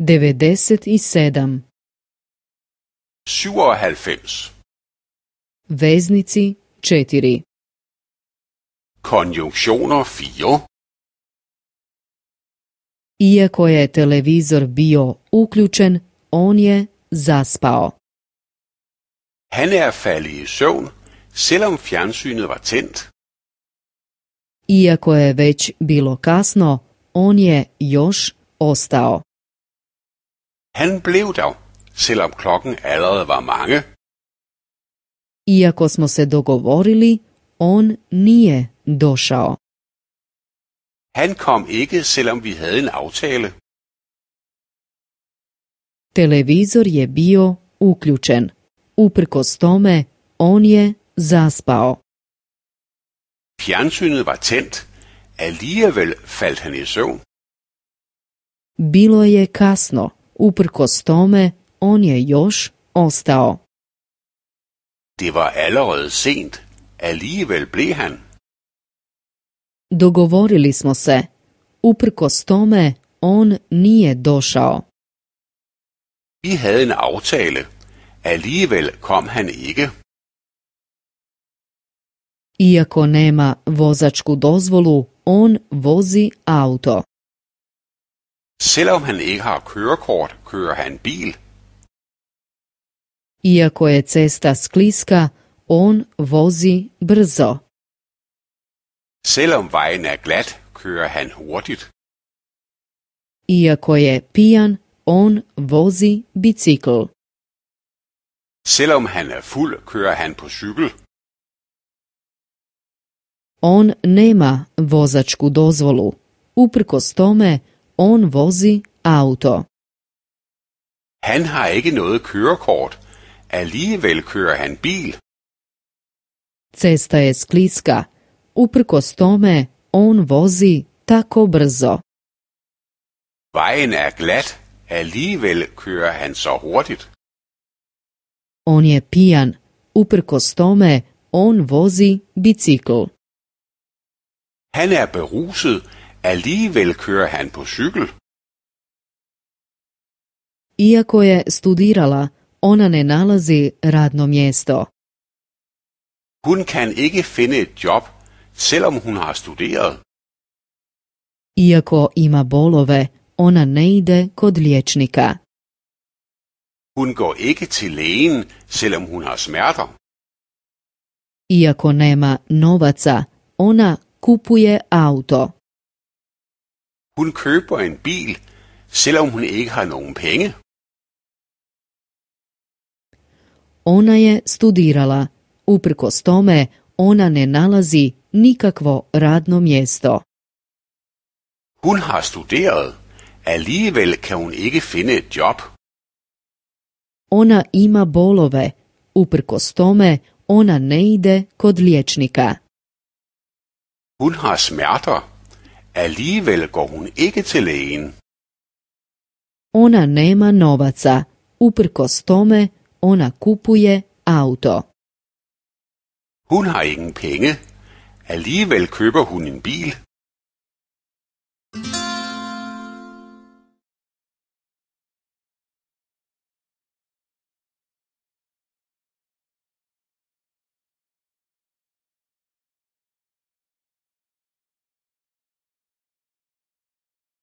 97 97 Veznici 4 Konjunktioner 4 Iako je televizor bio uključen, on je zaspao. Han er faldet i søvn, selvom fjernsynet var tændt. Iako je već bilo kasno, on je još ostao. Han blev der, selvom klokken allerede var mange. Iako smo se dogovorili, on nije došao. Han kom ikke, selvom vi havde en aftale. Televizor je bio uključen. Uprkos tome, on je zaspao. Fjernsynet var tændt. Alligevel faldt han i søvn. Bilo je kasno. Uprkos tome, on je još ostao. Det var allerede sent. Alligevel blev han. Dogovorili smo se. Uprkos tome, on nije došao. Vi havde en aftale. Alligevel kom han ikke. Iako nema vozačku dozvolu, on vozi auto. Selvom han ikke har kørekort, kører han bil. Iako je cesta skliska, on vozi brzo. Selvom vejen er glat, kører han hurtigt. Iako je pijan, on vozi bicikl. Selvom han er fuld, kører han på cykel. On nema vozačku dozvolu. Uprkos tome, on vozi auto. Han har ikke noget kørekort. Alligevel kører han bil. Cesta je skliska. Uprkos tome on vozi tako brzo. Vejen er glat. Alligevel kører han så hurtigt. On je pijan. Uprkos tome on vozi bicikl. Han er beruset, Alligevel kører han på cykel. Iako je studirala, ona ne nalazi radno mjesto. Hun kan ikke finde et job, selvom hun har studeret. Iako ima bolove, ona ne ide kod liječnika. Hun går ikke til lægen, selvom hun har smerter. Iako nema novaca, ona kupuje auto. Hun køber en bil, selvom hun ikke har nogen penge. Ona je studirala. Uprkos tome, ona ne nalazi nikakvo radno mjesto. Hun har studeret. Alligevel kan hun ikke finde et job. Ona ima bolove. Uprkos tome, ona ne ide kod liječnika. Hun har smerter. Alligevel går hun ikke til lægen. Ona nema novaca. Uprkos tome, ona kupuje auto. Hun har ingen penge. Alligevel køber hun en bil.